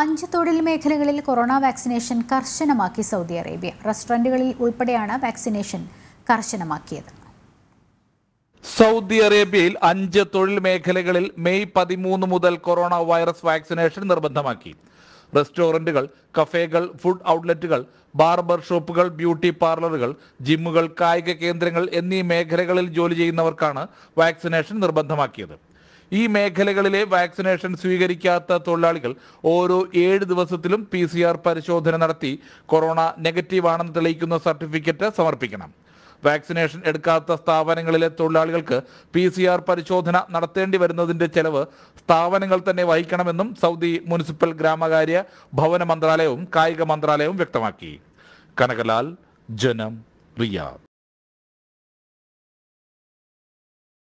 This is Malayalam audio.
അഞ്ച് തൊഴിൽ മേഖലകളിൽ കൊറോണ വാക്സിനേഷൻ കർശനമാക്കി സൗദി അറേബ്യ റെസ്റ്റോറൻറ്റുകളിൽ ഉൾപ്പെടെയാണ് വാക്സിനേഷൻ കർശനമാക്കിയത് സൗദി അറേബ്യയിൽ അഞ്ച് തൊഴിൽ മേഖലകളിൽ മെയ് പതിമൂന്ന് മുതൽ കൊറോണ വൈറസ് വാക്സിനേഷൻ നിർബന്ധമാക്കി റെസ്റ്റോറൻറ്റുകൾ കഫേകൾ ഫുഡ് ഔട്ട്ലെറ്റുകൾ ബാർബർ ഷോപ്പുകൾ ബ്യൂട്ടി പാർലറുകൾ ജിമ്മുകൾ കായിക കേന്ദ്രങ്ങൾ എന്നീ മേഖലകളിൽ ജോലി ചെയ്യുന്നവർക്കാണ് വാക്സിനേഷൻ നിർബന്ധമാക്കിയത് ഈ മേഖലകളിലെ വാക്സിനേഷൻ സ്വീകരിക്കാത്ത തൊഴിലാളികൾ ഓരോ ഏഴ് ദിവസത്തിലും പി പരിശോധന നടത്തി കൊറോണ നെഗറ്റീവ് ആണെന്ന് തെളിയിക്കുന്ന സർട്ടിഫിക്കറ്റ് സമർപ്പിക്കണം വാക്സിനേഷൻ എടുക്കാത്ത സ്ഥാപനങ്ങളിലെ തൊഴിലാളികൾക്ക് പി സി ആർ പരിശോധന നടത്തേണ്ടി വരുന്നതിന്റെ ചെലവ് സ്ഥാപനങ്ങൾ തന്നെ വഹിക്കണമെന്നും സൗദി മുനിസിപ്പൽ ഗ്രാമകാര്യ ഭവന മന്ത്രാലയവും കായിക മന്ത്രാലയവും വ്യക്തമാക്കി കനകലാൽ ജനം റിയാദ്